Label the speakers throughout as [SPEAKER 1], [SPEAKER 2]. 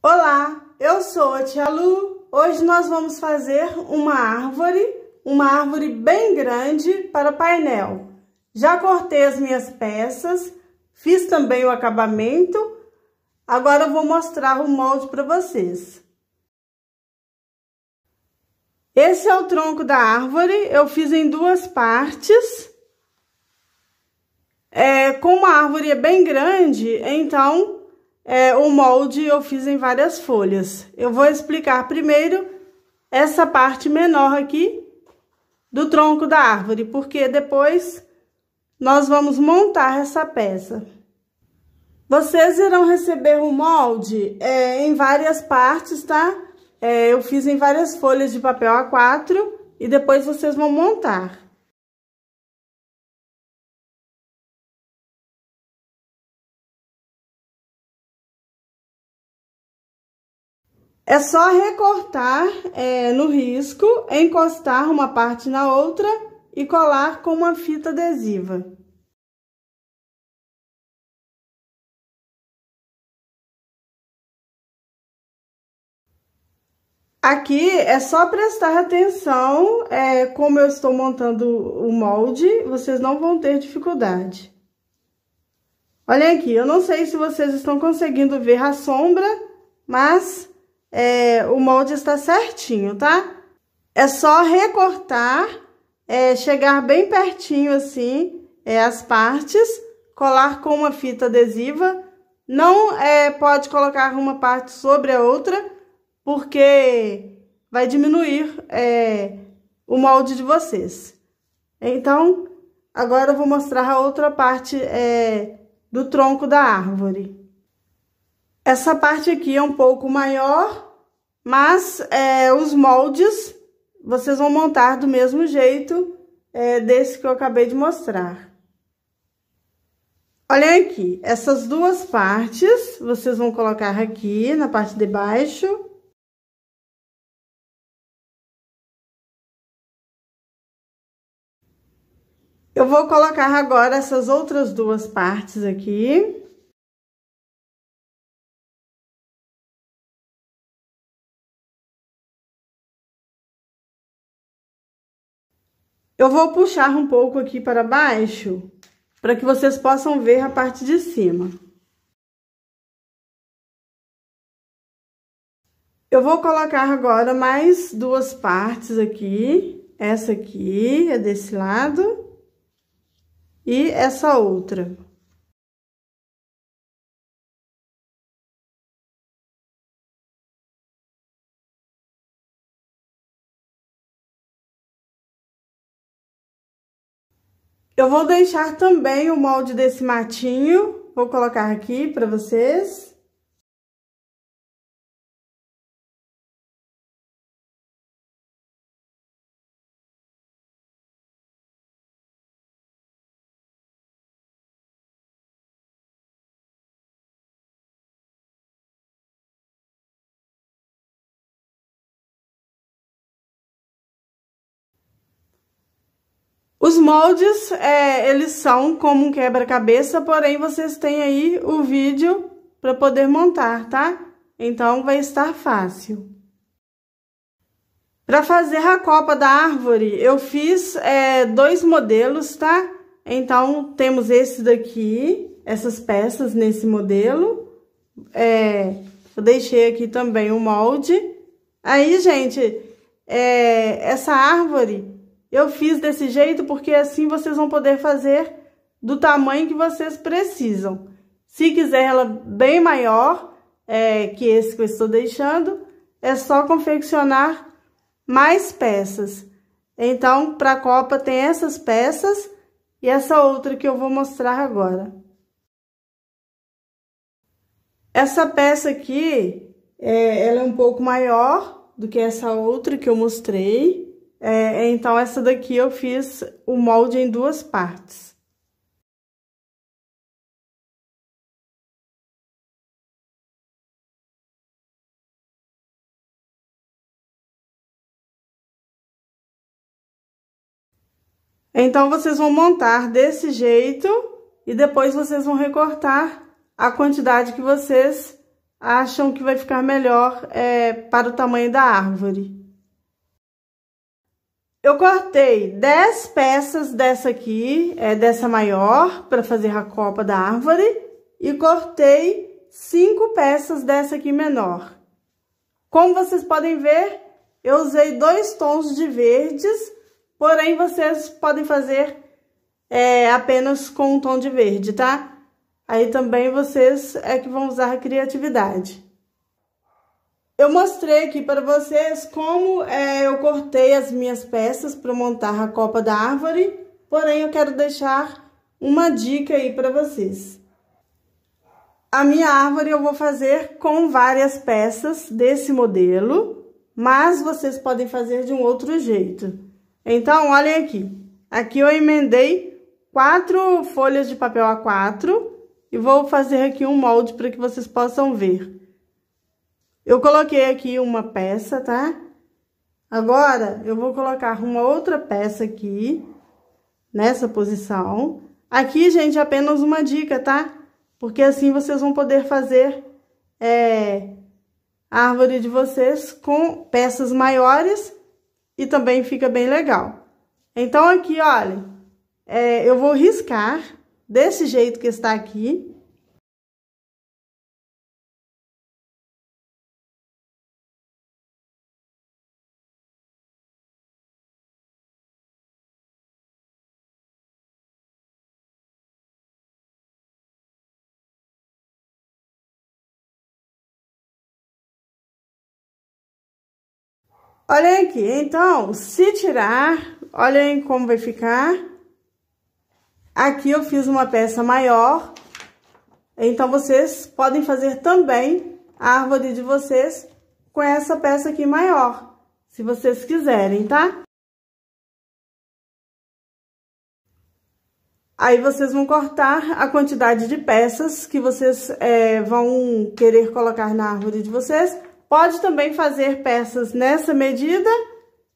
[SPEAKER 1] Olá, eu sou a Tia Lu. Hoje nós vamos fazer uma árvore, uma árvore bem
[SPEAKER 2] grande para painel. Já cortei as minhas peças, fiz também o acabamento. Agora eu vou mostrar o molde para vocês. Esse é o tronco da árvore, eu fiz em duas partes. É, como a árvore é bem grande, então é, o molde eu fiz em várias folhas. Eu vou explicar primeiro essa parte menor aqui do tronco da árvore, porque depois nós vamos montar essa peça. Vocês irão receber o um molde é, em várias partes, tá?
[SPEAKER 1] É, eu fiz em várias folhas de papel A4 e depois vocês vão montar. É só recortar é, no risco, encostar uma parte na outra e colar com uma fita adesiva. Aqui é só prestar atenção, é, como eu estou montando
[SPEAKER 2] o molde, vocês não vão ter dificuldade. Olhem aqui, eu não sei se vocês estão conseguindo ver a sombra, mas é, o molde está certinho, tá? É só recortar, é, chegar bem pertinho assim, é, as partes, colar com uma fita adesiva. Não é, pode colocar uma parte sobre a outra, porque vai diminuir é, o molde de vocês. Então, agora eu vou mostrar a outra parte é, do tronco da árvore. Essa parte aqui é um pouco maior, mas é, os moldes vocês vão montar do mesmo jeito é, desse que eu acabei de mostrar. Olhem aqui,
[SPEAKER 1] essas duas partes, vocês vão colocar aqui na parte de baixo. Eu vou colocar agora essas outras duas partes aqui. Eu vou puxar um pouco aqui para baixo, para que vocês possam ver a parte de cima. Eu vou colocar agora mais duas partes aqui. Essa aqui é desse lado e essa outra. Eu vou deixar também o molde desse matinho, vou colocar aqui para vocês. Os moldes, é, eles são como um quebra-cabeça, porém vocês têm
[SPEAKER 2] aí o vídeo para poder montar, tá? Então, vai estar fácil. Para fazer a copa da árvore, eu fiz é, dois modelos, tá? Então, temos esse daqui, essas peças nesse modelo. É, eu deixei aqui também o molde. Aí, gente, é, essa árvore eu fiz desse jeito porque assim vocês vão poder fazer do tamanho que vocês precisam. Se quiser ela bem maior, é, que esse que eu estou deixando, é só confeccionar mais peças. Então, para a copa tem essas peças e essa outra que eu vou mostrar agora. Essa peça aqui, é, ela é um pouco maior do que essa outra que eu mostrei. É, então, essa daqui eu fiz
[SPEAKER 1] o molde em duas partes. Então, vocês vão montar desse jeito e depois vocês vão recortar
[SPEAKER 2] a quantidade que vocês acham que vai ficar melhor é, para o tamanho da árvore. Eu cortei 10 peças dessa aqui, é, dessa maior, para fazer a copa da árvore. E cortei 5 peças dessa aqui menor. Como vocês podem ver, eu usei dois tons de verdes, porém vocês podem fazer é, apenas com um tom de verde, tá? Aí também vocês é que vão usar a criatividade. Eu mostrei aqui para vocês como é, eu cortei as minhas peças para montar a copa da árvore, porém eu quero deixar uma dica aí para vocês. A minha árvore eu vou fazer com várias peças desse modelo, mas vocês podem fazer de um outro jeito. Então, olhem aqui. Aqui eu emendei quatro folhas de papel A4 e vou fazer aqui um molde para que vocês possam ver. Eu coloquei aqui uma peça, tá? Agora, eu vou colocar uma outra peça aqui, nessa posição. Aqui, gente, apenas uma dica, tá? Porque assim vocês vão poder fazer é, a árvore de vocês com peças maiores e também fica bem legal. Então, aqui,
[SPEAKER 1] olha, é, eu vou riscar desse jeito que está aqui Olhem aqui, então, se tirar, olhem como vai
[SPEAKER 2] ficar. Aqui eu fiz uma peça maior, então vocês podem fazer também a árvore de vocês com essa
[SPEAKER 1] peça aqui maior, se vocês quiserem, tá? Aí vocês vão cortar a quantidade de peças
[SPEAKER 2] que vocês é, vão querer colocar na árvore de vocês Pode também fazer peças nessa medida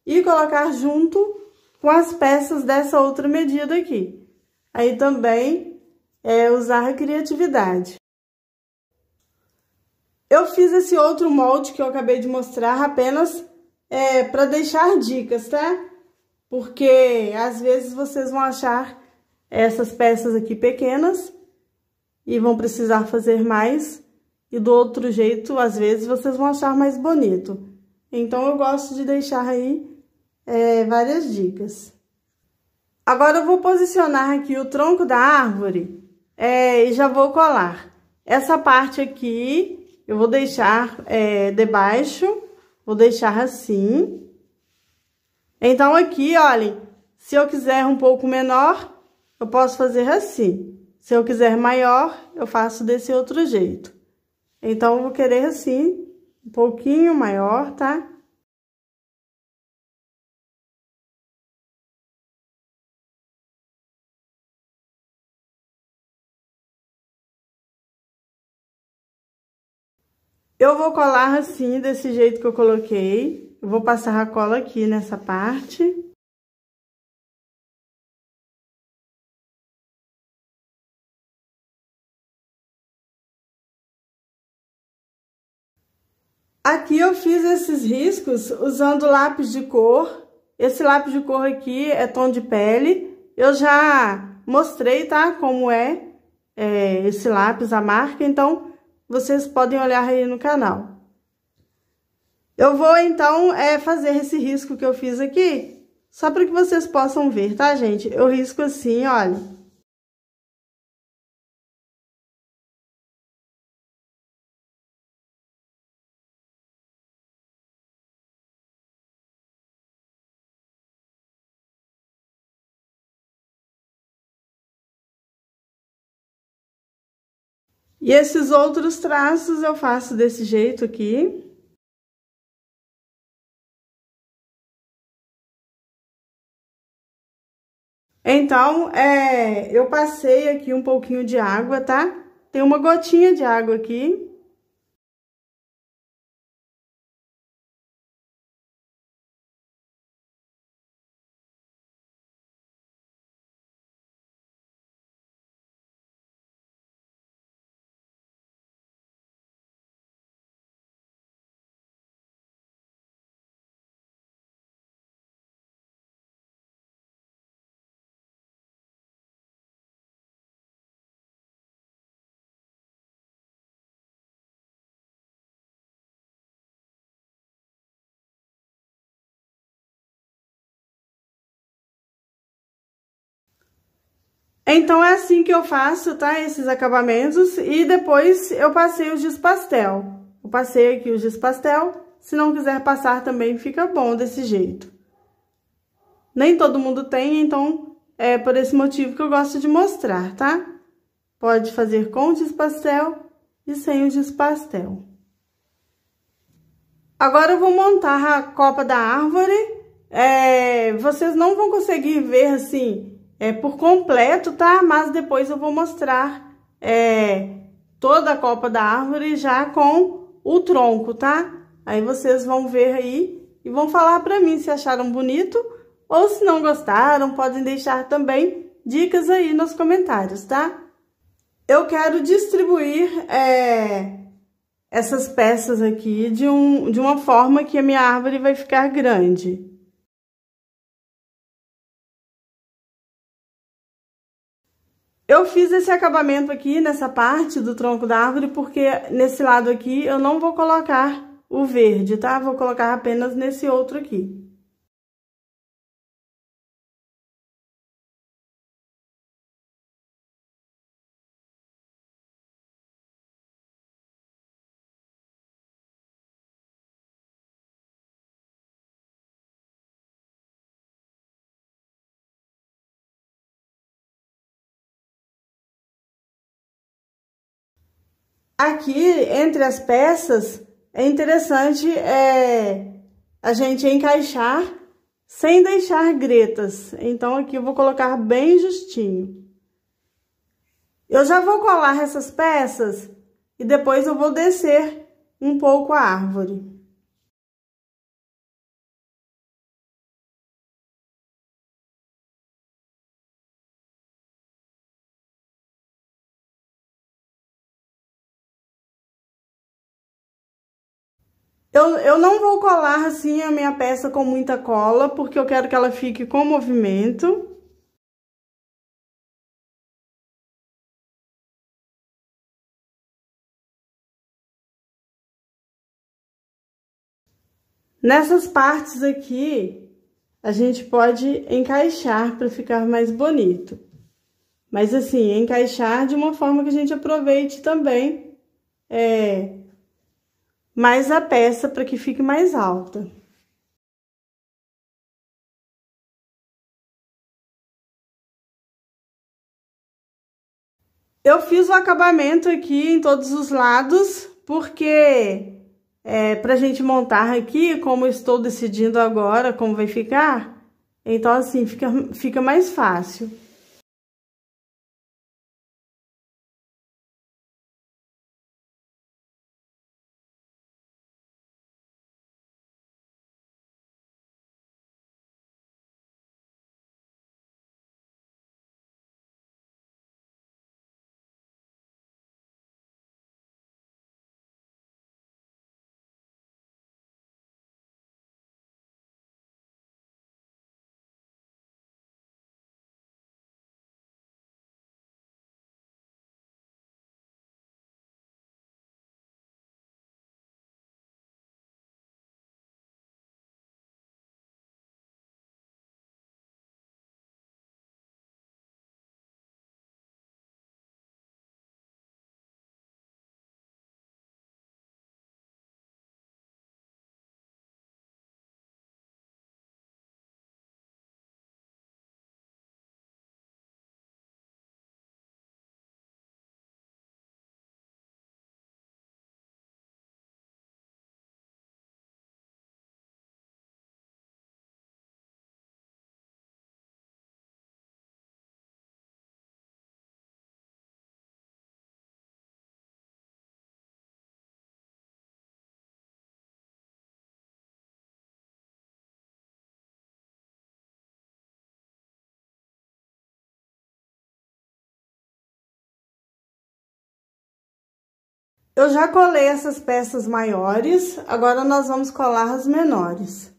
[SPEAKER 2] e colocar junto com as peças dessa outra medida aqui. Aí também é usar a criatividade. Eu fiz esse outro molde que eu acabei de mostrar apenas é, para deixar dicas, tá? Porque às vezes vocês vão achar essas peças aqui pequenas e vão precisar fazer mais e do outro jeito, às vezes, vocês vão achar mais bonito. Então, eu gosto de deixar aí é, várias dicas. Agora, eu vou posicionar aqui o tronco da árvore é, e já vou colar. Essa parte aqui, eu vou deixar é, debaixo, vou deixar assim. Então, aqui, olhem, se eu quiser um pouco menor, eu posso fazer assim. Se eu quiser maior, eu faço
[SPEAKER 1] desse outro jeito. Então, eu vou querer assim, um pouquinho maior, tá? Eu vou colar assim, desse jeito que eu coloquei. Eu vou passar a cola aqui nessa parte. Aqui eu fiz esses riscos usando lápis de cor. Esse lápis de cor aqui é tom de
[SPEAKER 2] pele. Eu já mostrei, tá? Como é, é esse lápis, a marca. Então, vocês podem olhar aí no canal. Eu vou, então, é, fazer esse risco que eu fiz aqui, só para que vocês possam ver, tá, gente? Eu risco assim, olha.
[SPEAKER 1] E esses outros traços eu faço desse jeito aqui. Então, é, eu passei aqui um pouquinho de água, tá? Tem uma gotinha de água aqui. Então, é assim que eu faço, tá? Esses acabamentos.
[SPEAKER 2] E depois eu passei o giz pastel. Eu passei aqui os giz pastel. Se não quiser passar também, fica bom desse jeito. Nem todo mundo tem, então é por esse motivo que eu gosto de mostrar, tá? Pode fazer com o giz pastel e sem o giz pastel. Agora eu vou montar a copa da árvore. É, vocês não vão conseguir ver, assim, é, por completo, tá? Mas depois eu vou mostrar é, toda a copa da árvore já com o tronco, tá? Aí vocês vão ver aí e vão falar pra mim se acharam bonito ou se não gostaram, podem deixar também dicas aí nos comentários, tá? Eu quero distribuir... É essas peças aqui de, um, de uma forma que
[SPEAKER 1] a minha árvore vai ficar grande. Eu fiz esse acabamento aqui nessa parte do
[SPEAKER 2] tronco da árvore porque nesse lado aqui eu não vou colocar o verde, tá? Vou colocar
[SPEAKER 1] apenas nesse outro aqui. Aqui, entre as peças, é interessante é,
[SPEAKER 2] a gente encaixar sem deixar gretas. Então, aqui eu vou colocar bem justinho. Eu já vou colar essas peças
[SPEAKER 1] e depois eu vou descer um pouco a árvore. Eu, eu não vou colar assim a minha peça com muita cola, porque eu quero que ela fique com movimento. Nessas partes aqui, a gente pode encaixar para
[SPEAKER 2] ficar mais bonito. Mas assim, encaixar de uma forma que a gente aproveite
[SPEAKER 1] também é, mais a peça para que fique mais alta. Eu fiz o acabamento aqui
[SPEAKER 2] em todos os lados, porque é, pra gente montar aqui,
[SPEAKER 1] como estou decidindo agora como vai ficar, então assim fica, fica mais fácil. Eu já colei essas peças maiores, agora nós vamos colar as menores.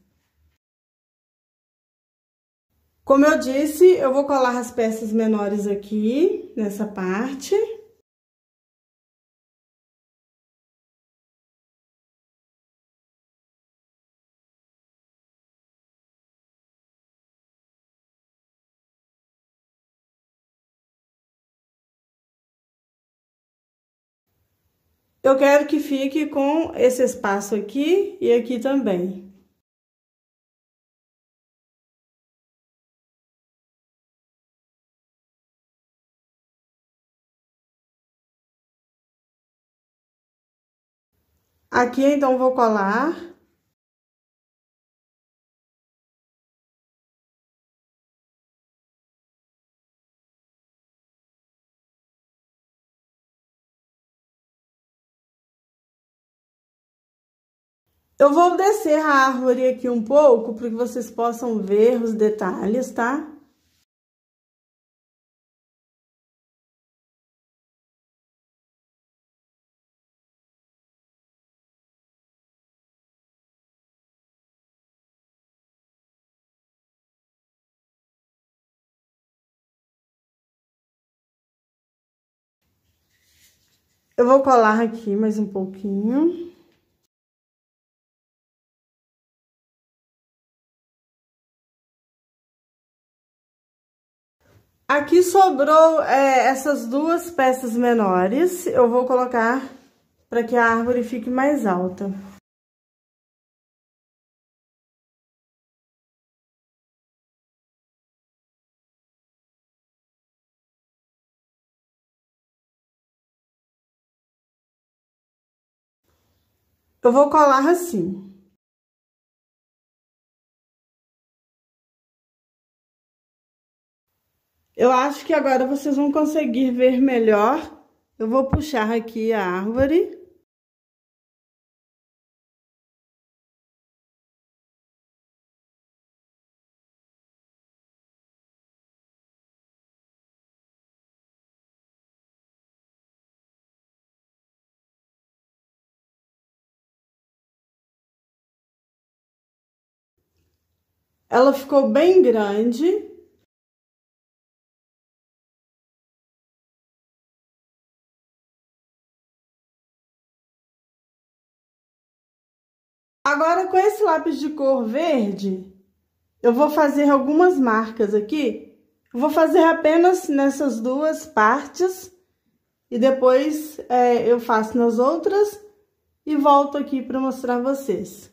[SPEAKER 1] Como eu disse, eu vou colar as peças menores aqui, nessa parte. Eu quero que fique com esse espaço aqui e aqui também. Aqui, então, vou colar Eu vou descer a árvore aqui um pouco para que vocês possam ver os detalhes, tá? Eu vou colar aqui mais um pouquinho. Aqui sobrou é, essas duas peças menores, eu vou colocar para que a árvore fique mais alta. Eu vou colar assim. Eu acho que agora vocês vão conseguir ver melhor. Eu vou puxar aqui a árvore. Ela ficou bem grande. esse lápis de cor verde, eu vou fazer algumas marcas aqui.
[SPEAKER 2] vou fazer apenas nessas duas partes e depois é, eu faço nas outras e volto aqui para mostrar vocês.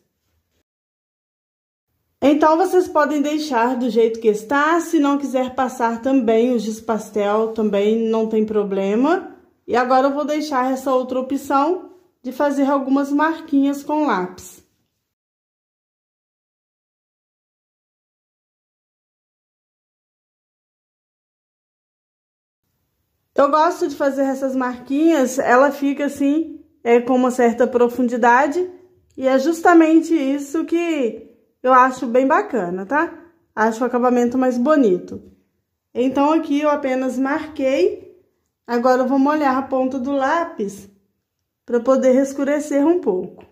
[SPEAKER 2] Então, vocês podem deixar do jeito que está, se não quiser passar também o giz pastel, também não tem problema. E agora eu vou deixar essa
[SPEAKER 1] outra opção de fazer algumas marquinhas com lápis. Eu gosto de fazer essas marquinhas, ela
[SPEAKER 2] fica assim, é, com uma certa profundidade, e é justamente isso que eu acho bem bacana, tá? Acho o acabamento mais bonito. Então, aqui eu apenas marquei, agora eu vou molhar a ponta do lápis
[SPEAKER 1] para poder escurecer um pouco.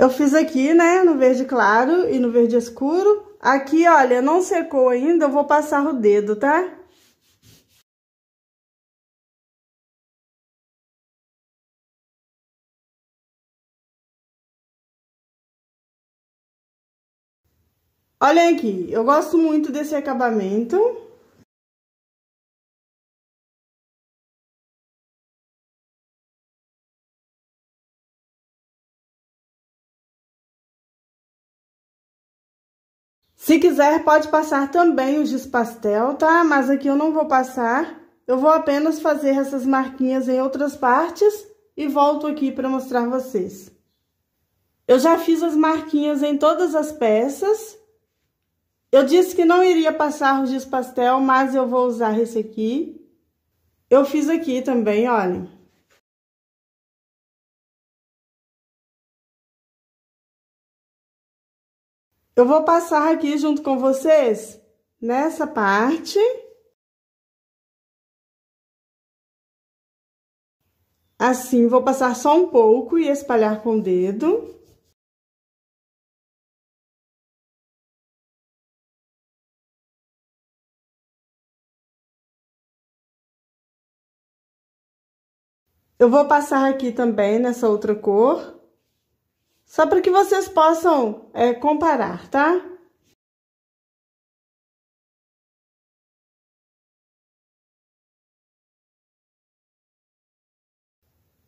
[SPEAKER 1] Eu fiz aqui, né, no verde claro e no verde escuro. Aqui, olha, não secou ainda, eu vou passar o dedo, tá? Olha aqui, eu gosto muito desse acabamento. Se quiser, pode passar também o pastel,
[SPEAKER 2] tá? Mas aqui eu não vou passar. Eu vou apenas fazer essas marquinhas em outras partes e volto aqui para mostrar vocês. Eu já fiz as marquinhas em todas as peças. Eu disse que não iria passar o giz pastel,
[SPEAKER 1] mas eu vou usar esse aqui. Eu fiz aqui também, olha. Eu vou passar aqui junto com vocês nessa parte. Assim, vou passar só um pouco e espalhar com o dedo. Eu vou passar aqui também nessa outra cor. Só para que vocês possam é, comparar, tá?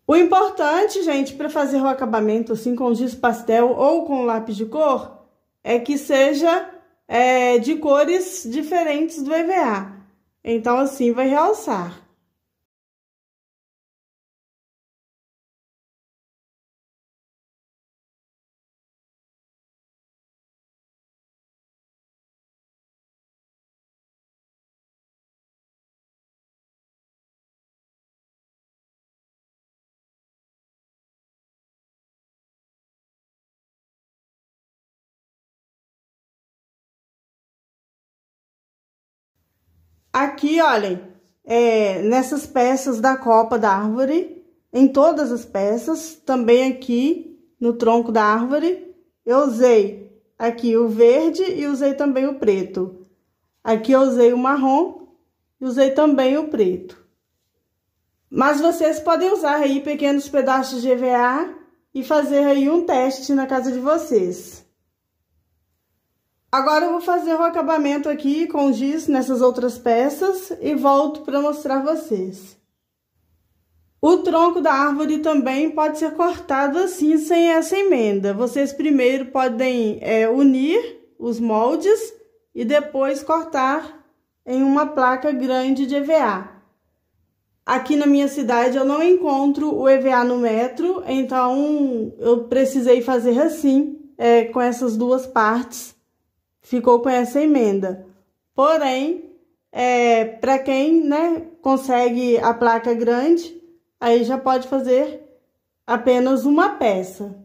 [SPEAKER 1] O importante, gente, para fazer o acabamento assim com giz pastel ou com lápis
[SPEAKER 2] de cor, é que seja é, de cores diferentes do
[SPEAKER 1] EVA. Então, assim, vai realçar. Aqui, olhem, é, nessas peças da copa da árvore,
[SPEAKER 2] em todas as peças, também aqui no tronco da árvore, eu usei aqui o verde e usei também o preto. Aqui eu usei o marrom e usei também o preto. Mas vocês podem usar aí pequenos pedaços de EVA e fazer aí um teste na casa de vocês. Agora eu vou fazer o acabamento aqui com giz nessas outras peças e volto para mostrar vocês. O tronco da árvore também pode ser cortado assim, sem essa emenda. Vocês primeiro podem é, unir os moldes e depois cortar em uma placa grande de EVA. Aqui na minha cidade eu não encontro o EVA no metro, então eu precisei fazer assim, é, com essas duas partes ficou com essa emenda. Porém, é, para quem né, consegue a placa grande, aí já pode fazer apenas uma peça.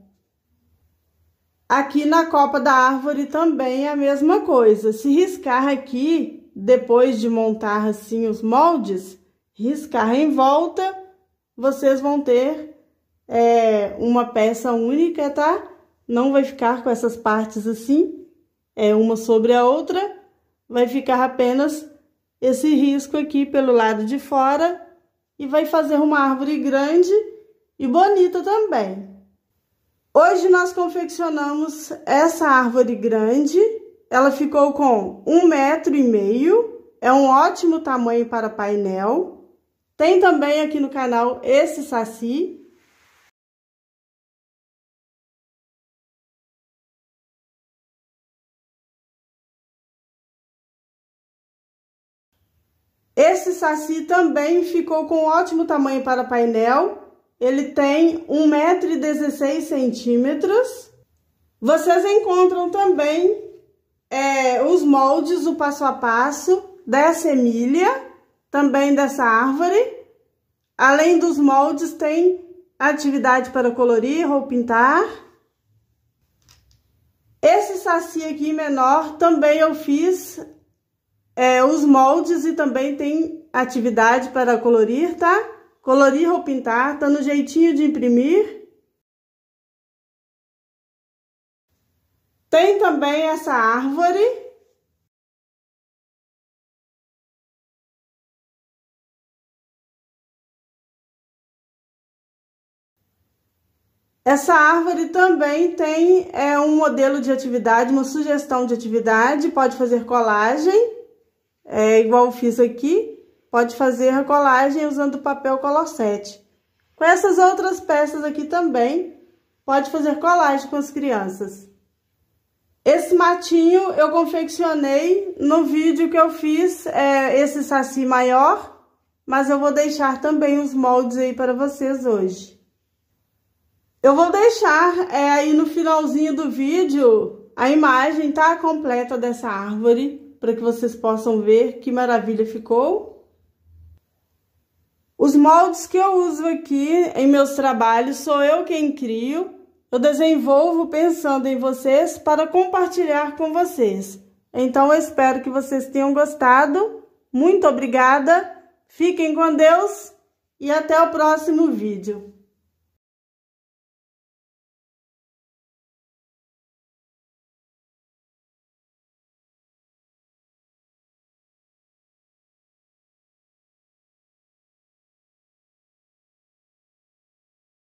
[SPEAKER 2] Aqui na copa da árvore também é a mesma coisa. Se riscar aqui, depois de montar assim os moldes, riscar em volta, vocês vão ter é, uma peça única, tá? Não vai ficar com essas partes assim é uma sobre a outra, vai ficar apenas esse risco aqui pelo lado de fora e vai fazer uma árvore grande e bonita também. Hoje nós confeccionamos essa árvore grande, ela ficou com um metro e meio, é
[SPEAKER 1] um ótimo tamanho para painel. Tem também aqui no canal esse saci, Esse saci também ficou com ótimo tamanho para painel.
[SPEAKER 2] Ele tem 1,16m. Vocês encontram também é, os moldes, o passo a passo dessa Emília, também dessa árvore. Além dos moldes, tem atividade para colorir ou pintar. Esse saci aqui menor também eu fiz os moldes e também tem atividade para colorir, tá? Colorir ou pintar, tá
[SPEAKER 1] no jeitinho de imprimir. Tem também essa árvore. Essa árvore também tem é, um modelo
[SPEAKER 2] de atividade, uma sugestão de atividade, pode fazer colagem é, igual eu fiz aqui, pode fazer a colagem usando papel colossete. Com essas outras peças aqui também, pode fazer colagem com as crianças. Esse matinho eu confeccionei no vídeo que eu fiz é, esse saci maior, mas eu vou deixar também os moldes aí para vocês hoje. Eu vou deixar é, aí no finalzinho do vídeo a imagem, tá? Completa dessa árvore para que vocês possam ver que maravilha ficou. Os moldes que eu uso aqui em meus trabalhos sou eu quem crio. Eu desenvolvo pensando em vocês para compartilhar com vocês. Então, eu espero que vocês tenham gostado.
[SPEAKER 1] Muito obrigada, fiquem com Deus e até o próximo vídeo.